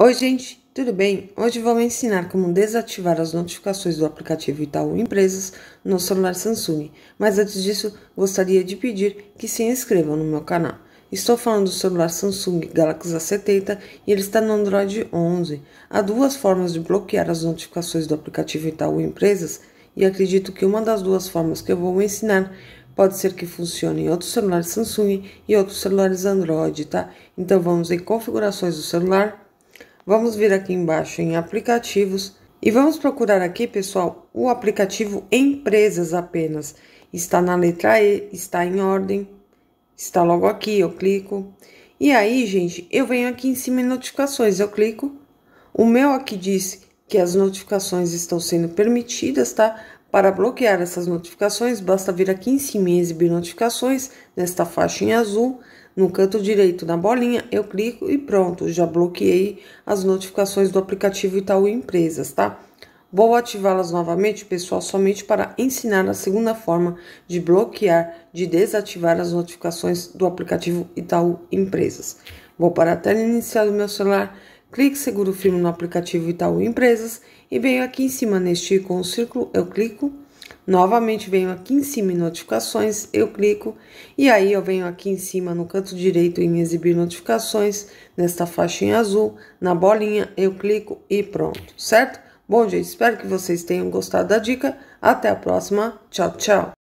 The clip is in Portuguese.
Oi, gente, tudo bem? Hoje vou ensinar como desativar as notificações do aplicativo Itaú Empresas no celular Samsung. Mas antes disso, gostaria de pedir que se inscrevam no meu canal. Estou falando do celular Samsung Galaxy A70 e ele está no Android 11. Há duas formas de bloquear as notificações do aplicativo Itaú Empresas e acredito que uma das duas formas que eu vou ensinar pode ser que funcione em outros celulares Samsung e outros celulares Android, tá? Então vamos em configurações do celular Vamos vir aqui embaixo em aplicativos e vamos procurar aqui, pessoal, o aplicativo empresas apenas. Está na letra E, está em ordem, está logo aqui, eu clico. E aí, gente, eu venho aqui em cima em notificações, eu clico. O meu aqui diz que as notificações estão sendo permitidas, tá? Para bloquear essas notificações, basta vir aqui em cima em exibir notificações, nesta faixa em azul. No canto direito na bolinha, eu clico e pronto, já bloqueei as notificações do aplicativo Itaú Empresas, tá? Vou ativá-las novamente, pessoal, somente para ensinar a segunda forma de bloquear, de desativar as notificações do aplicativo Itaú Empresas. Vou para a tela inicial do meu celular, clique seguro firme no aplicativo Itaú Empresas e venho aqui em cima neste ícone círculo, eu clico Novamente venho aqui em cima em notificações, eu clico e aí eu venho aqui em cima no canto direito em exibir notificações, nesta faixinha azul, na bolinha, eu clico e pronto, certo? Bom, gente, espero que vocês tenham gostado da dica. Até a próxima. Tchau, tchau.